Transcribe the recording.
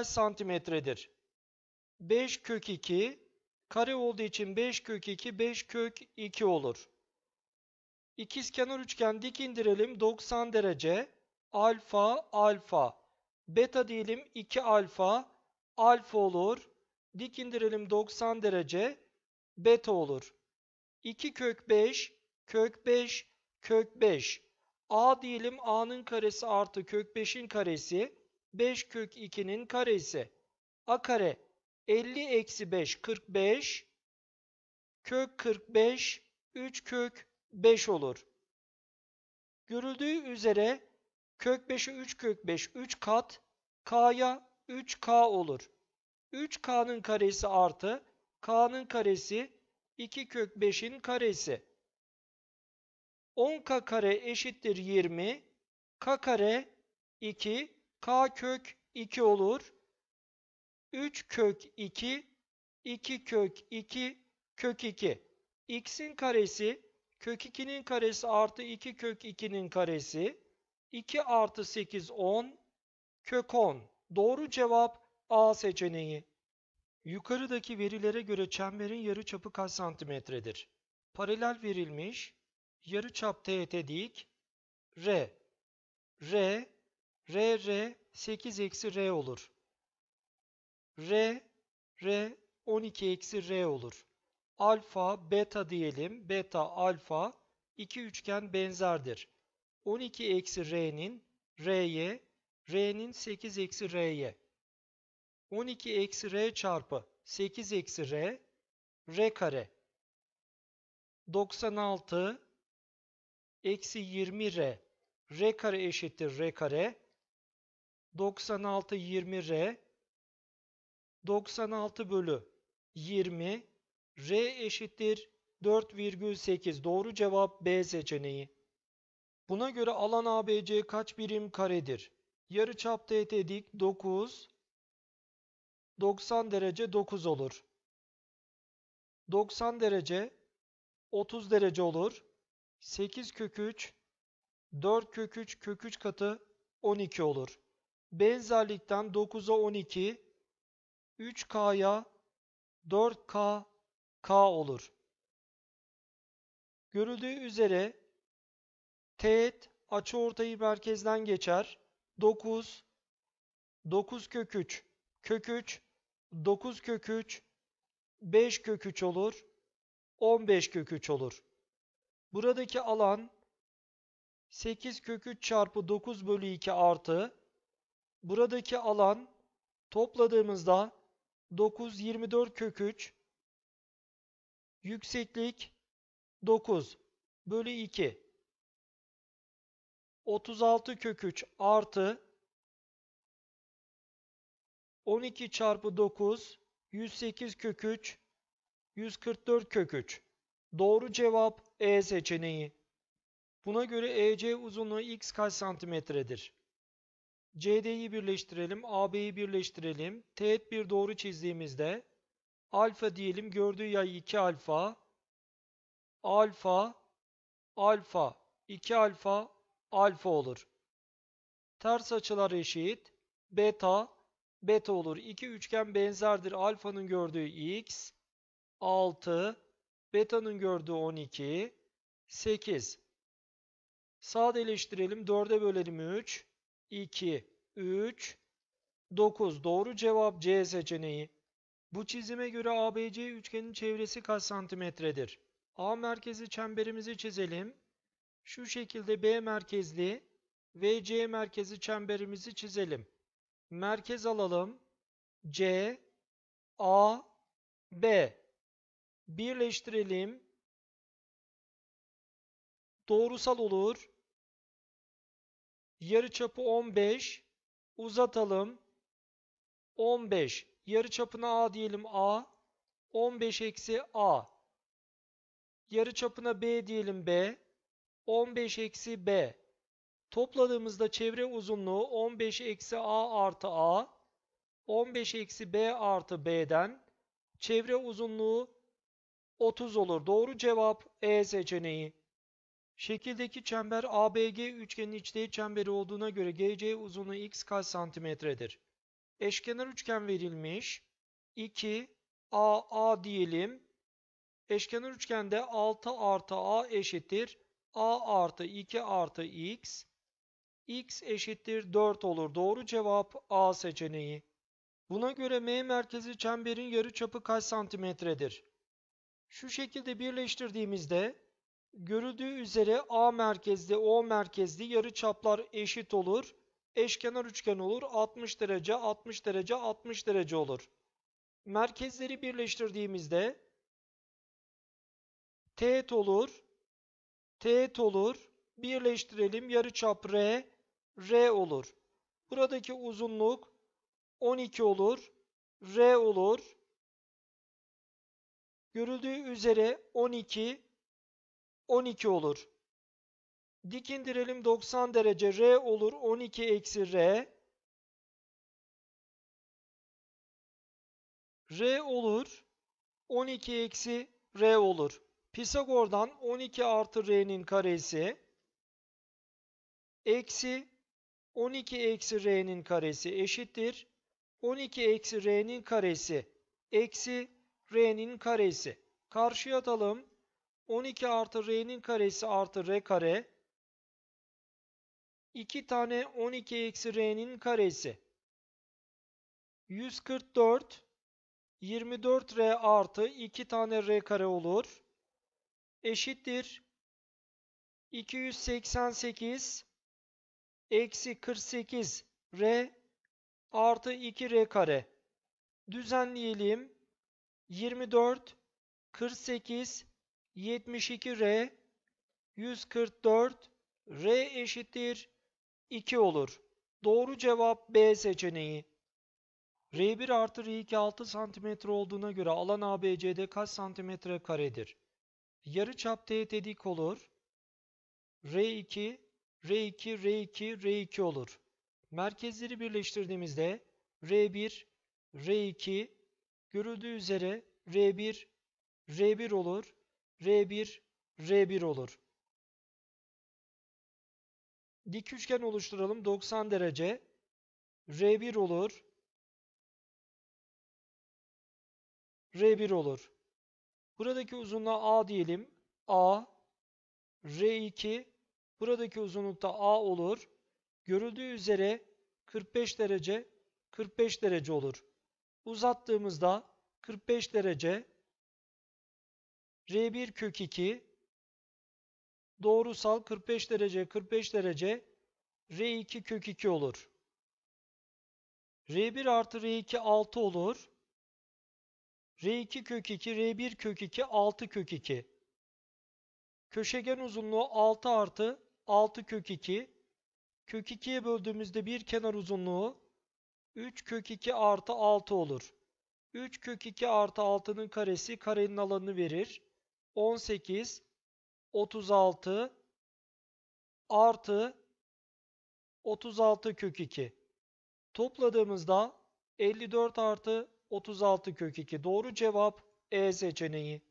kaç santimetredir? 5 kök 2 kare olduğu için 5 kök 2 5 kök 2 olur. İkizkenar üçgen dik indirelim 90 derece alfa alfa beta diyelim 2 alfa alfa olur. Dik indirelim 90 derece beta olur. 2 kök 5 kök 5 kök 5 a diyelim a'nın karesi artı kök 5'in karesi 5 kök 2'nin karesi. A kare 50 eksi 5 45 kök 45 3 kök 5 olur. Görüldüğü üzere kök 5'e 3 kök 5 3 kat k'ya 3k olur. 3k'nın karesi artı k'nın karesi 2 kök 5'in karesi. 10k kare eşittir 20. k kare 2 k kök 2 olur. 3 kök 2, 2 kök 2, kök 2. x'in karesi, kök 2'nin karesi artı 2 kök 2'nin karesi. 2 artı 8, 10, kök 10. Doğru cevap A seçeneği. Yukarıdaki verilere göre çemberin yarı çapı kaç santimetredir? Paralel verilmiş, yarı çap teğet dik, R, R, R, R 8 eksi R olur. R, R 12 eksi R olur. Alfa, beta diyelim. Beta, alfa iki üçgen benzerdir. 12 eksi R'nin R'ye, R'nin 8 eksi R'ye. 12 eksi R çarpı 8 eksi R, R kare. 96 eksi 20 R. R kare eşittir R kare. 96 20R 96 bölü 20 R eşittir 4,8 doğru cevap B seçeneği. Buna göre alan ABC kaç birim karedir? Yarıçap teğet edik 9 90 derece 9 olur. 90 derece 30 derece olur. 8 kök 3 4 kök 3 kök 3 katı 12 olur. Benzerlikten 9'a 12, 3K'ya 4K, K olur. Görüldüğü üzere teğet açıortayı merkezden geçer. 9, 9 kök 3, kök 3, 9 kök 3, 5 kök 3 olur. 15 kök 3 olur. Buradaki alan 8 kök 3 çarpı 9 bölü 2 artı Buradaki alan topladığımızda 9 24 kök 3 yükseklik 9 bölü 2 36 kök 3 artı 12 çarpı 9 108 kök 3 144 kök 3 Doğru cevap E seçeneği. Buna göre EC uzunluğu x kaç santimetredir? CD'yi birleştirelim, AB'yi birleştirelim. Teğet bir doğru çizdiğimizde alfa diyelim gördüğü yay 2 alfa, alfa, alfa, 2 alfa, alfa olur. Ters açılar eşit, beta, beta olur. İki üçgen benzerdir. Alfanın gördüğü x, 6, beta'nın gördüğü 12, 8. Sadeleştirelim, 4'e bölelim 3, 2, 3, 9. Doğru cevap C seçeneği. Bu çizime göre ABC üçgenin çevresi kaç santimetredir? A merkezi çemberimizi çizelim. Şu şekilde B merkezli ve C merkezi çemberimizi çizelim. Merkez alalım. C, A, B. Birleştirelim. Doğrusal olur. Yarı çapı 15 uzatalım 15 yarı çapına A diyelim A 15 eksi A yarı çapına B diyelim B 15 eksi B topladığımızda çevre uzunluğu 15 eksi A artı A 15 eksi B artı B'den çevre uzunluğu 30 olur. Doğru cevap E seçeneği. Şekildeki çember ABG üçgenin içteki çemberi olduğuna göre GC uzunluğu x kaç santimetredir? Eşkenar üçgen verilmiş. 2 AA diyelim. Eşkenar üçgende 6 artı A eşittir. A artı 2 artı X. X eşittir 4 olur. Doğru cevap A seçeneği. Buna göre M merkezi çemberin yarı çapı kaç santimetredir? Şu şekilde birleştirdiğimizde Görüldüğü üzere A merkezli O merkezli yarı çaplar eşit olur. Eşkenar üçgen olur. 60 derece, 60 derece, 60 derece olur. Merkezleri birleştirdiğimizde teğet olur. Teğet olur. Birleştirelim. yarıçap R, R olur. Buradaki uzunluk 12 olur. R olur. Görüldüğü üzere 12 12 olur. Dik indirelim 90 derece R olur 12 eksi R. R olur 12 eksi R olur. Pisagor'dan 12 artı R'nin karesi eksi 12 eksi R'nin karesi eşittir. 12 eksi R'nin karesi eksi R'nin karesi. Karşıya atalım. 12 artı r'nin karesi artı r kare. 2 tane 12 eksi r'nin karesi. 144 24r artı 2 tane r kare olur. Eşittir. 288 eksi 48 r artı 2 r kare. Düzenleyelim. 24 48 72R 144 R eşittir 2 olur. Doğru cevap B seçeneği. R1 artı R2 6 cm olduğuna göre alan ABC'de kaç santimetre karedir? Yarı çap teğet edik olur. R2, R2, R2, R2 olur. Merkezleri birleştirdiğimizde R1, R2, görüldüğü üzere R1, R1 olur. R1, R1 olur. Dik üçgen oluşturalım. 90 derece. R1 olur. R1 olur. Buradaki uzunluğa A diyelim. A, R2, buradaki uzunlukta A olur. Görüldüğü üzere 45 derece, 45 derece olur. Uzattığımızda 45 derece, R1 kök 2 doğrusal 45 derece 45 derece R2 kök 2 olur. R1 artı R2 6 olur. R2 kök 2 R1 kök 2 6 kök 2. Köşegen uzunluğu 6 artı 6 kök 2. Kök 2'ye böldüğümüzde bir kenar uzunluğu 3 kök 2 artı 6 olur. 3 kök 2 artı 6'nın karesi karenin alanını verir. 18 36 artı 36 kök 2. Topladığımızda 54 artı 36 kök 2. Doğru cevap E seçeneği.